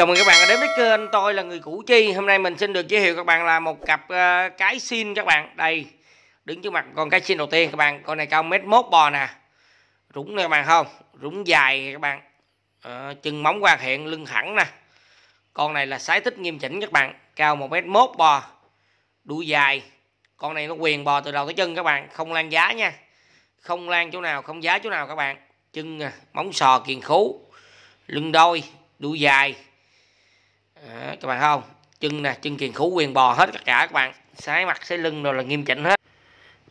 Chào mừng các bạn đã đến với kênh tôi là người Củ Chi Hôm nay mình xin được giới thiệu các bạn là một cặp uh, cái xin các bạn Đây đứng trước mặt con cái xin đầu tiên các bạn Con này cao mét mốt bò nè rúng nè các bạn không rúng dài các bạn à, Chân móng hoàn hiện lưng thẳng nè Con này là sái thích nghiêm chỉnh các bạn Cao một mét mốt bò Đuôi dài Con này nó quyền bò từ đầu tới chân các bạn Không lan giá nha Không lan chỗ nào không giá chỗ nào các bạn Chân móng sò kiền khú Lưng đôi đuôi dài các bạn không chân nè chân kiền khú quyền bò hết tất cả các bạn sái mặt sái lưng rồi là nghiêm chỉnh hết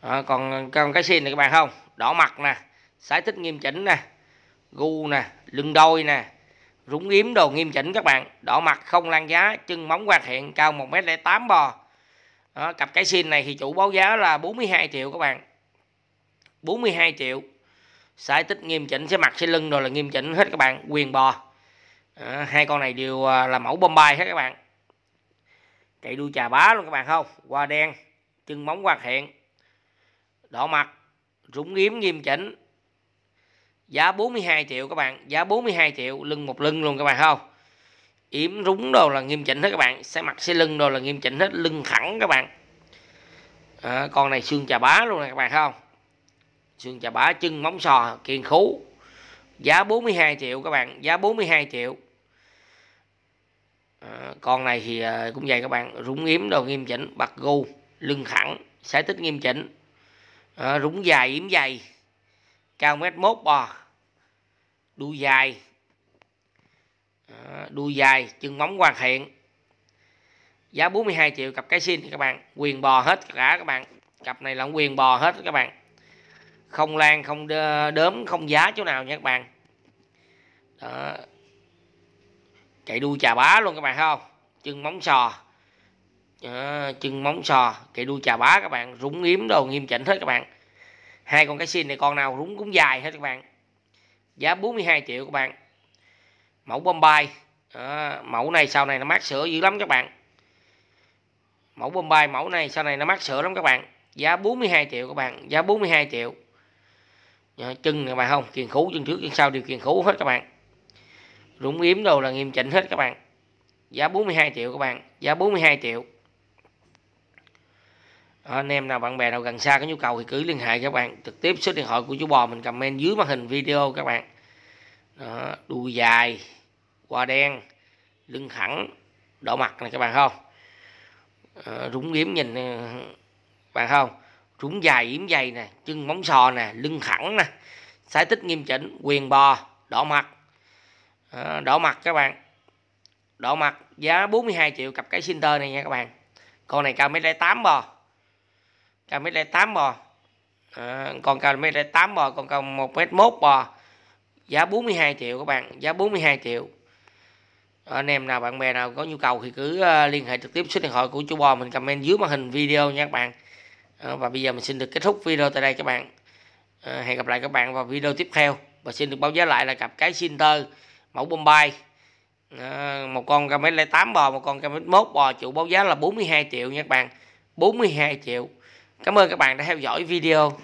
à, còn còn cái xin này các bạn không đỏ mặt nè sái thích nghiêm chỉnh nè gu nè lưng đôi nè rúng yếm đồ nghiêm chỉnh các bạn đỏ mặt không lan giá chân móng quan hiện cao 1m08 bò đó, cặp cái xin này thì chủ báo giá là 42 triệu các bạn 42 triệu sải tích nghiêm chỉnh sẽ mặt sẽ lưng rồi là nghiêm chỉnh hết các bạn quyền bò à, hai con này đều à, là mẫu Bombay hết các bạn chạy đuôi trà bá luôn các bạn không qua đen chân móng hoàn thiện, đỏ mặt rúng yếm nghiêm chỉnh giá 42 triệu các bạn giá 42 triệu lưng một lưng luôn các bạn không yếm rúng đồ là nghiêm chỉnh hết các bạn xe mặt xe lưng đồ là nghiêm chỉnh hết lưng thẳng các bạn à, con này xương trà bá luôn này các bạn không xương trà bá chân móng sò kiên khú giá 42 triệu các bạn giá 42 triệu à, con này thì à, cũng vậy các bạn rúng yếm đồ nghiêm chỉnh bạc gu lưng thẳng sải tích nghiêm chỉnh à, rúng dài yếm dày cao mét mốt bò đuôi dài à, đuôi dài chân móng hoàn thiện giá 42 triệu cặp cái xin các bạn quyền bò hết cả các bạn cặp này là quyền bò hết các bạn không lan không đớm không giá chỗ nào nha các bạn đó chạy đuôi chà bá luôn các bạn thấy không chân móng sò à, chân móng sò chạy đuôi chà bá các bạn rúng yếm đồ nghiêm chỉnh hết các bạn hai con cái xin này con nào rúng cũng dài hết các bạn giá 42 triệu các bạn mẫu bombay à, mẫu này sau này nó mát sữa dữ lắm các bạn mẫu bombay mẫu này sau này nó mát sữa lắm các bạn giá 42 triệu các bạn giá 42 triệu Dạ, chân các bạn không kiền khú chân trước chân sau đều kiền khú hết các bạn rụng yếm đồ là nghiêm chỉnh hết các bạn giá 42 triệu các bạn giá 42 triệu đó, anh em nào bạn bè nào gần xa có nhu cầu thì cứ liên hệ các bạn trực tiếp số điện thoại của chú bò mình comment dưới màn hình video các bạn đó, đùi dài hoa đen lưng thẳng đỏ mặt này các bạn không à, rúng yếm nhìn bạn không trũng dài yếm dày nè chân móng sò nè lưng thẳng nè sải tích nghiêm chỉnh quyền bò đỏ mặt à, đỏ mặt các bạn đỏ mặt giá 42 triệu cặp cái center này nha các bạn con này cao mét lẻ tám bò cao mét lẻ tám bò à, ờ, còn cao mét lẻ tám bò con cao một mét mốt bò giá 42 triệu các bạn giá 42 triệu ờ, anh em nào bạn bè nào có nhu cầu thì cứ liên hệ trực tiếp số điện thoại của chú bò mình comment dưới màn hình video nha các bạn và bây giờ mình xin được kết thúc video tại đây các bạn à, hẹn gặp lại các bạn vào video tiếp theo và xin được báo giá lại là cặp cái Sinter mẫu Bombay à, một con cam mét tám bò một con cam mét mốt bò chủ báo giá là 42 triệu nha các bạn 42 triệu cảm ơn các bạn đã theo dõi video